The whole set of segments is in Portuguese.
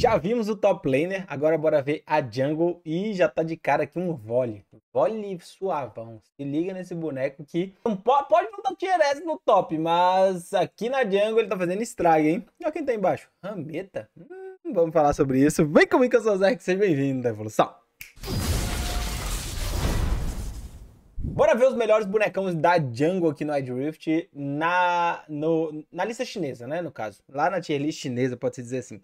Já vimos o top laner, agora bora ver a jungle e já tá de cara aqui um volley. Volley suavão. Se liga nesse boneco que não pode, pode não tá S no top, mas aqui na jungle ele tá fazendo estrago, hein? Olha quem tá embaixo. Rameta. Hum, vamos falar sobre isso. Vem comigo que eu sou o Zé, que seja bem-vindo à evolução. Bora ver os melhores bonecão da jungle aqui no Ed Rift na, no, na lista chinesa, né? No caso, lá na tier list chinesa, pode-se dizer assim.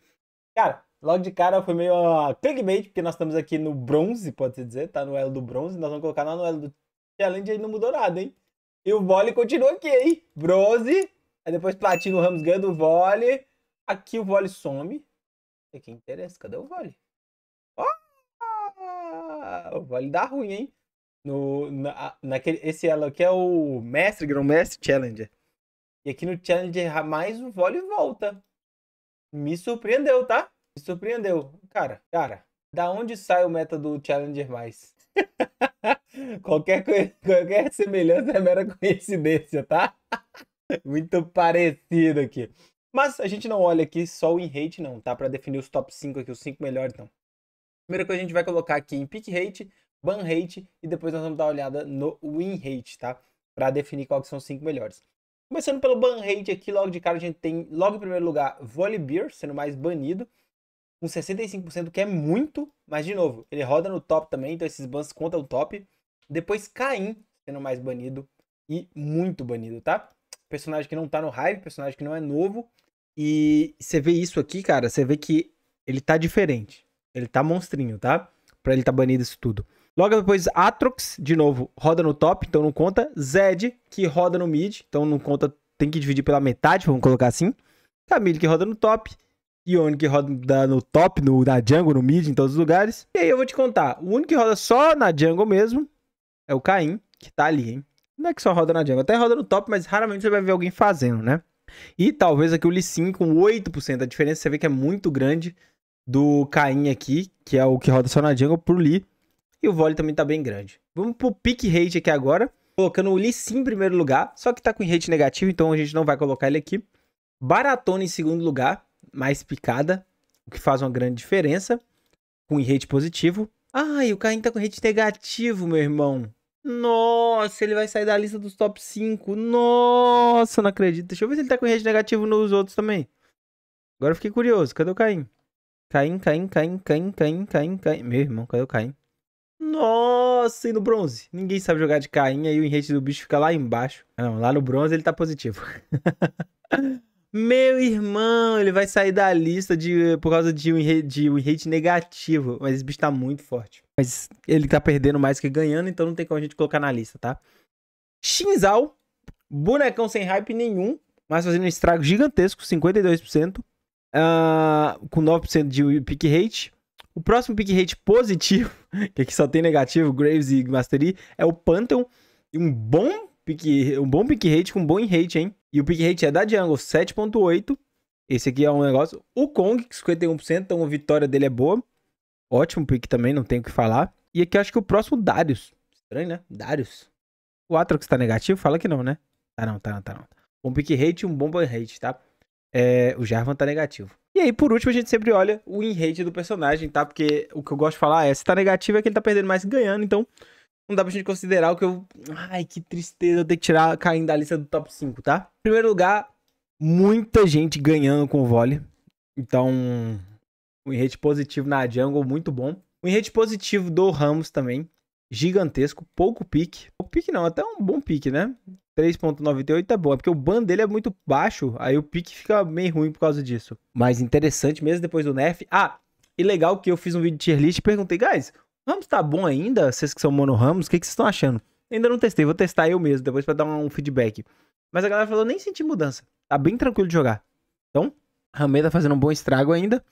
Cara, logo de cara foi meio uh, clickbait, porque nós estamos aqui no bronze, pode-se dizer, tá no elo do bronze, nós vamos colocar lá no elo do challenge aí não mudou nada, hein? E o vole continua aqui, hein? Bronze, aí depois platino, Ramos ganhando o vole Aqui o vole some. e que é interessa, cadê o vole Oh! O vole dá ruim, hein? No, na, naquele, esse elo aqui é o mestre, grão-mestre, challenger. E aqui no challenger mais o vole volta me surpreendeu, tá? Me surpreendeu. Cara, cara, da onde sai o meta do Challenger mais? qualquer, qualquer semelhança é mera coincidência, tá? Muito parecido aqui. Mas a gente não olha aqui só o in-rate, não, tá? Para definir os top 5 aqui, os 5 melhores, não. Primeiro que a gente vai colocar aqui em pick rate, ban rate e depois nós vamos dar uma olhada no win rate, tá? Para definir quais são os 5 melhores. Começando pelo ban rate aqui, logo de cara a gente tem, logo em primeiro lugar, Volibear sendo mais banido, com 65%, que é muito, mas de novo, ele roda no top também, então esses bans contam o top. Depois Caim sendo mais banido e muito banido, tá? Personagem que não tá no hype, personagem que não é novo. E você vê isso aqui, cara, você vê que ele tá diferente. Ele tá monstrinho, tá? Pra ele tá banido isso tudo. Logo depois, Atrox, de novo, roda no top, então não conta. Zed, que roda no mid, então não conta, tem que dividir pela metade, vamos colocar assim. Camille, que roda no top. Ione, que roda no top, no, na jungle, no mid, em todos os lugares. E aí eu vou te contar, o único que roda só na jungle mesmo é o Caim, que tá ali, hein? Não é que só roda na jungle, até roda no top, mas raramente você vai ver alguém fazendo, né? E talvez aqui o Lee Sin com 8%, a diferença você vê que é muito grande do Caim aqui, que é o que roda só na jungle, pro Lee e o vole também tá bem grande. Vamos pro pick rate aqui agora. Colocando o Lee sim em primeiro lugar. Só que tá com rate negativo, então a gente não vai colocar ele aqui. Baratona em segundo lugar. Mais picada. O que faz uma grande diferença. Com rate positivo. Ai, o Caim tá com rate negativo, meu irmão. Nossa, ele vai sair da lista dos top 5. Nossa, não acredito. Deixa eu ver se ele tá com rate negativo nos outros também. Agora eu fiquei curioso. Cadê o Caim? Caim, Caim, Caim, Caim, Caim, Caim, Caim. Meu irmão, cadê o Caim? Nossa, e no bronze? Ninguém sabe jogar de cainha e o enrate do bicho fica lá embaixo. Não, lá no bronze ele tá positivo. Meu irmão, ele vai sair da lista de, por causa de um, de um negativo. Mas esse bicho tá muito forte. Mas ele tá perdendo mais que ganhando, então não tem como a gente colocar na lista, tá? Shinzal, bonecão sem hype nenhum, mas fazendo um estrago gigantesco, 52%. Uh, ah, com 9% de pick rate. O próximo pick rate positivo, que aqui só tem negativo, Graves e Mastery, é o Pantheon. E um bom pick, um bom pick rate com um bom rate, hein? E o pick rate é da Jungle, 7.8. Esse aqui é um negócio. O Kong, 51%, então a vitória dele é boa. Ótimo pick também, não tenho o que falar. E aqui acho que o próximo, Darius. Estranho, né? Darius. O Atrox tá negativo? Fala que não, né? Tá não, tá não, tá não. Um pick rate e um bom bom rate, tá? É, o Jarvan tá negativo. E aí, por último, a gente sempre olha o in-rate do personagem, tá? Porque o que eu gosto de falar é, se tá negativo é que ele tá perdendo mais que ganhando, então não dá pra gente considerar o que eu... Ai, que tristeza eu ter que tirar caindo da lista do top 5, tá? Em primeiro lugar, muita gente ganhando com o vôlei. Então, um rate positivo na jungle, muito bom. Um rate positivo do Ramos também gigantesco, pouco pique. O pique não, até um bom pique, né? 3.98 tá é bom, é porque o ban dele é muito baixo, aí o pique fica meio ruim por causa disso. Mas interessante mesmo depois do nerf. Ah, e legal que eu fiz um vídeo de tier list e perguntei, guys, o Ramos tá bom ainda? Vocês que são mono Ramos, o que, que vocês estão achando? Ainda não testei, vou testar eu mesmo depois para dar um feedback. Mas a galera falou, nem senti mudança. Tá bem tranquilo de jogar. Então, Ramei tá fazendo um bom estrago ainda.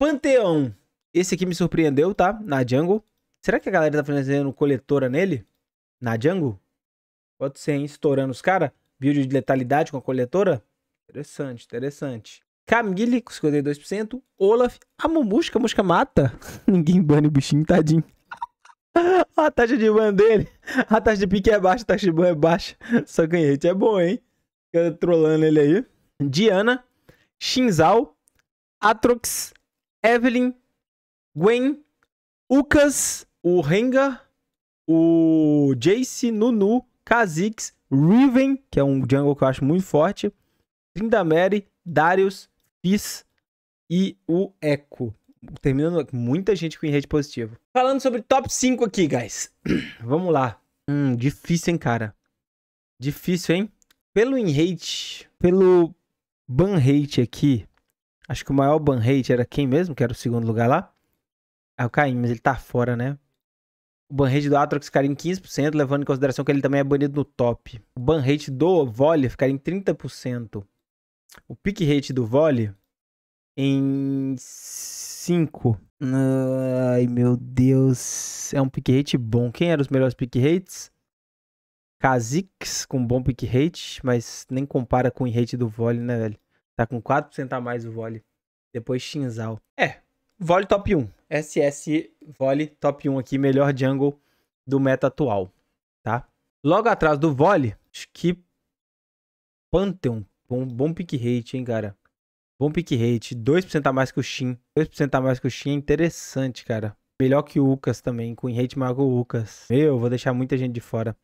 Panteão. Esse aqui me surpreendeu, tá? Na jungle. Será que a galera tá fazendo coletora nele? Na jungle? Pode ser, hein? Estourando os caras? Build de letalidade com a coletora? Interessante, interessante. Camille com 52%. Olaf. A Mumusca, a mosca mata. Ninguém bane o bichinho, tadinho. a taxa de ban dele. A taxa de pique é baixa, a taxa de ban é baixa. Só ganhei. É bom, hein? Fica trolando ele aí. Diana. Shinzal. Atrox. Evelyn. Gwen. Lucas o Renga, o Jace, Nunu, Kha'Zix, Riven, que é um jungle que eu acho muito forte, Trindamere, Darius, Fizz e o Echo. Terminando muita gente com rede positivo. Falando sobre top 5 aqui, guys. Vamos lá. Hum, difícil, hein, cara? Difícil, hein? Pelo in pelo ban hate aqui, acho que o maior ban hate era quem mesmo, que era o segundo lugar lá? É o Caim, mas ele tá fora, né? O ban rate do Atrox ficaria em 15%, levando em consideração que ele também é banido no top. O ban rate do Volley ficaria em 30%. O pick rate do Volley em 5. Ai, meu Deus. É um pick rate bom. Quem eram os melhores pick rates? Kha'Zix com bom pick rate, mas nem compara com o rate do Volley, né, velho? Tá com 4% a mais o Volley. Depois Shinzal. É, Vole top 1. SS Vole top 1 aqui, melhor jungle do meta atual, tá? Logo atrás do Vole, acho que Pantheon. Bom, bom pick rate, hein, cara? Bom pick rate. 2% a mais que o Shin. 2% a mais que o Shin é interessante, cara. Melhor que o Lucas também. Com rate maior que o Lucas. Meu, vou deixar muita gente de fora.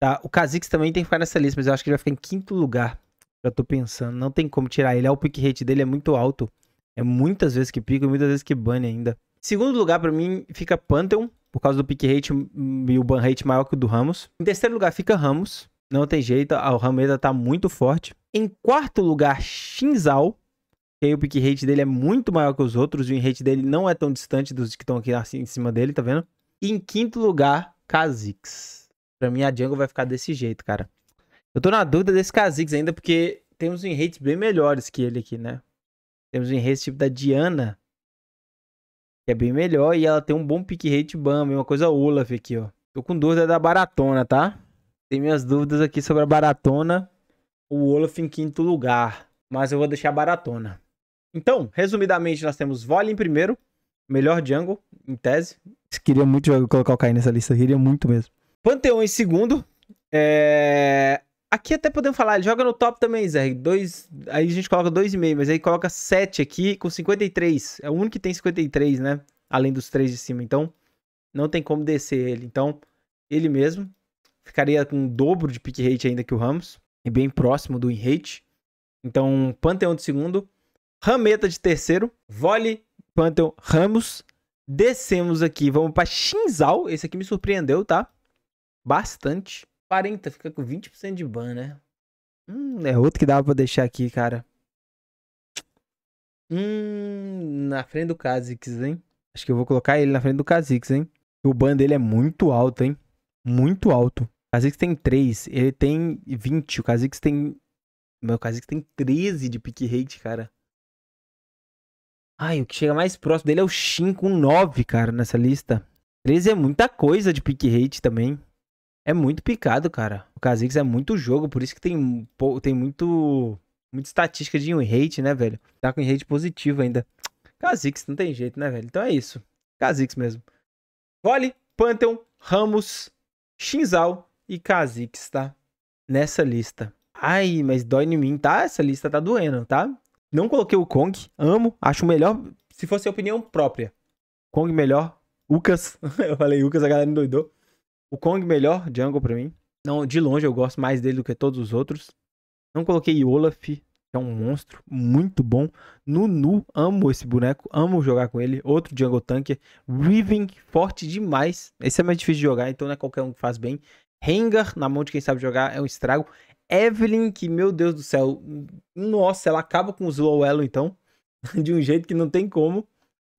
Tá, o Kha'Zix também tem que ficar nessa lista, mas eu acho que ele vai ficar em quinto lugar. Já tô pensando. Não tem como tirar ele. É o pick rate dele é muito alto. É muitas vezes que pica e muitas vezes que bane ainda. Segundo lugar, para mim, fica Pantheon, por causa do pick rate hum, e o ban rate maior que o do Ramos. Em terceiro lugar, fica Ramos. Não tem jeito, o Rameda tá muito forte. Em quarto lugar, Shinzal. Que aí o pick rate dele é muito maior que os outros. E o rate dele não é tão distante dos que estão aqui assim, em cima dele, tá vendo? E em quinto lugar, Kha'Zix. Pra mim, a jungle vai ficar desse jeito, cara. Eu tô na dúvida desse Kha'Zix ainda, porque tem uns rates bem melhores que ele aqui, né? Temos um enredo tipo da Diana, que é bem melhor, e ela tem um bom pick rate ban, mesma coisa Olaf aqui, ó. Tô com dúvida da Baratona, tá? Tem minhas dúvidas aqui sobre a Baratona, o Olaf em quinto lugar, mas eu vou deixar a Baratona. Então, resumidamente, nós temos Vole em primeiro, melhor jungle, em tese. Queria muito colocar o Kai nessa lista, queria muito mesmo. Panteão em segundo, é... Aqui até podemos falar, ele joga no top também, Zé. Dois, aí a gente coloca 2,5, mas aí coloca 7 aqui com 53. É o único que tem 53, né? Além dos três de cima. Então, não tem como descer ele. Então, ele mesmo ficaria com o dobro de pick rate ainda que o Ramos. E bem próximo do in rate. Então, Pantheon de segundo. Rameta de terceiro. Vole, Pantheon, Ramos. Descemos aqui, vamos para Shinzal. Esse aqui me surpreendeu, tá? Bastante. 40, fica com 20% de ban, né? Hum, é outro que dava pra deixar aqui, cara. Hum, na frente do Kha'Zix, hein? Acho que eu vou colocar ele na frente do Kha'Zix, hein? O ban dele é muito alto, hein? Muito alto. O Kha'Zix tem 3, ele tem 20. O Kha'Zix tem... Meu, o Kha'Zix tem 13 de pick rate, cara. Ai, o que chega mais próximo dele é o Shin com 9, cara, nessa lista. 13 é muita coisa de pick rate também. É muito picado, cara. O Kha'Zix é muito jogo, por isso que tem, tem muito muita estatística de um rate, né, velho? Tá com rate positivo ainda. Kha'Zix, não tem jeito, né, velho? Então é isso. Kha'Zix mesmo. Vole, Pantheon, Ramos, Shinzal e Kha'Zix, tá? Nessa lista. Ai, mas dói em mim, tá? Essa lista tá doendo, tá? Não coloquei o Kong, amo, acho melhor, se fosse opinião própria. Kong melhor, Lucas, Eu falei Lucas, a galera me doidou. O Kong melhor, Jungle pra mim. Não, de longe eu gosto mais dele do que todos os outros. Não coloquei Olaf, que é um monstro muito bom. Nunu, amo esse boneco, amo jogar com ele. Outro Jungle Tanker. Riven, forte demais. Esse é mais difícil de jogar, então não é qualquer um que faz bem. Rengar, na mão de quem sabe jogar, é um estrago. Evelyn, que meu Deus do céu, nossa, ela acaba com os low elo então, de um jeito que não tem como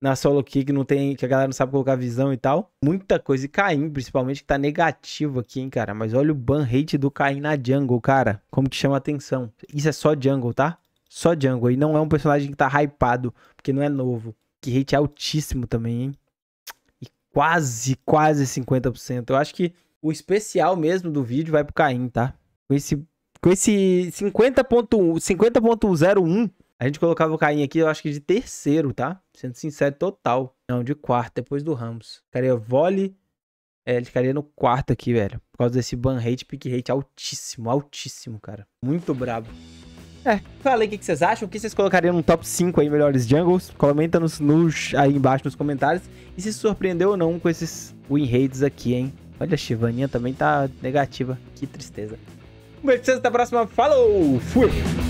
na solo kick, não tem, que a galera não sabe colocar visão e tal. Muita coisa. E Caim, principalmente, que tá negativo aqui, hein, cara. Mas olha o ban rate do Caim na jungle, cara. Como que chama atenção. Isso é só jungle, tá? Só jungle. E não é um personagem que tá hypado, porque não é novo. Que rate é altíssimo também, hein? E quase, quase 50%. Eu acho que o especial mesmo do vídeo vai pro Caim, tá? Com esse, com esse 50.01, 50.01 a gente colocava o Caim aqui, eu acho que de terceiro, tá? Sendo sincero, total. Não, de quarto, depois do Ramos. Ficaria vole. É, ele ficaria no quarto aqui, velho. Por causa desse ban rate, pick rate altíssimo, altíssimo, cara. Muito brabo. É, falei o que, vocês acham, o que vocês colocariam no top 5 aí, melhores jungles. Comenta nos, nos, aí embaixo nos comentários. E se surpreendeu ou não com esses win rates aqui, hein? Olha, a Chivaninha também tá negativa. Que tristeza. Um beijo pra vocês, até a próxima. Falou! Fui!